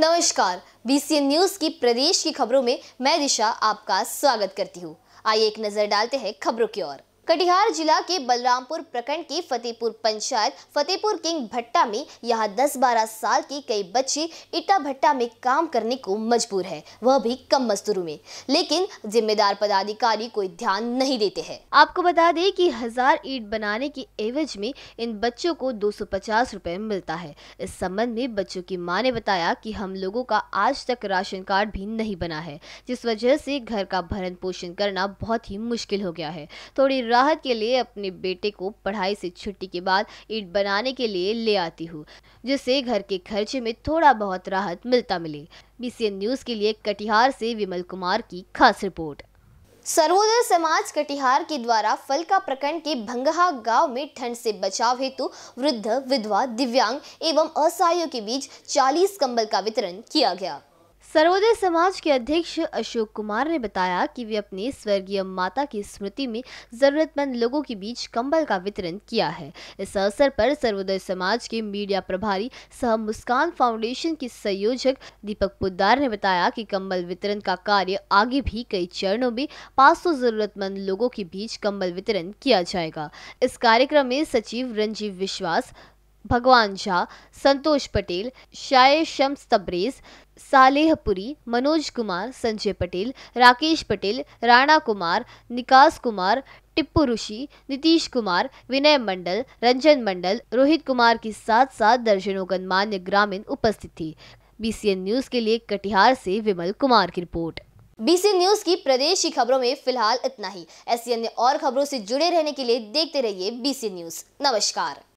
नमस्कार BCN news की प्रदेश की खबरों में मैं दिशा आपका स्वागत करती हूँ आइए एक नजर डालते हैं खबरों की ओर कटिहार जिला के बलरामपुर प्रखंड की फतेहपुर पंचायत फतेहपुर किंग भट्टा में यहाँ 10-12 साल की कई बच्ची इटा भट्टा में काम करने को मजबूर है वह भी कम मजदूरों में लेकिन जिम्मेदार पदाधिकारी कोई ध्यान नहीं देते हैं आपको बता दें कि हजार ईट बनाने की एवज में इन बच्चों को दो रुपए मिलता है इस संबंध में बच्चों की माँ ने बताया की हम लोगों का आज तक राशन कार्ड भी नहीं बना है जिस वजह से घर का भरण पोषण करना बहुत ही मुश्किल हो गया है थोड़ी राहत के लिए अपने बेटे को पढ़ाई से छुट्टी के बाद ईट बनाने के लिए ले आती हूँ जिससे घर के खर्चे में थोड़ा बहुत राहत मिलता मिले बीसीएन न्यूज़ के लिए कटिहार से विमल कुमार की खास रिपोर्ट सर्वोदय समाज कटिहार के द्वारा फलका प्रखंड के भंगहा गांव में ठंड से बचाव हेतु वृद्ध विधवा दिव्यांग एवं असहायों के बीच 40 कंबल का वितरण किया गया सर्वोदय समाज के अध्यक्ष अशोक कुमार ने बताया कि वे अपने स्वर्गीय माता की स्मृति में जरूरतमंद लोगों के बीच कंबल का वितरण किया है इस अवसर पर सर्वोदय समाज के मीडिया प्रभारी सह मुस्कान फाउंडेशन के संयोजक दीपक पुद्दार ने बताया कि कंबल वितरण का कार्य आगे भी कई चरणों में पाँच सौ जरूरतमंद लोगों के बीच कम्बल वितरण किया जाएगा इस कार्यक्रम में सचिव रंजीव विश्वास भगवान शाह संतोष पटेल शाये शम्स तबरेज सालेहपुरी मनोज कुमार संजय पटेल राकेश पटेल राणा कुमार निकास कुमार टिप्पू ऋषि नीतीश कुमार विनय मंडल रंजन मंडल रोहित कुमार के साथ साथ दर्जनों गणमान्य ग्रामीण उपस्थित थी बीसीएन न्यूज के लिए कटिहार से विमल कुमार की रिपोर्ट बीसी न्यूज की प्रदेश की खबरों में फिलहाल इतना ही ऐसी अन्य और खबरों से जुड़े रहने के लिए देखते रहिए बीसी न्यूज नमस्कार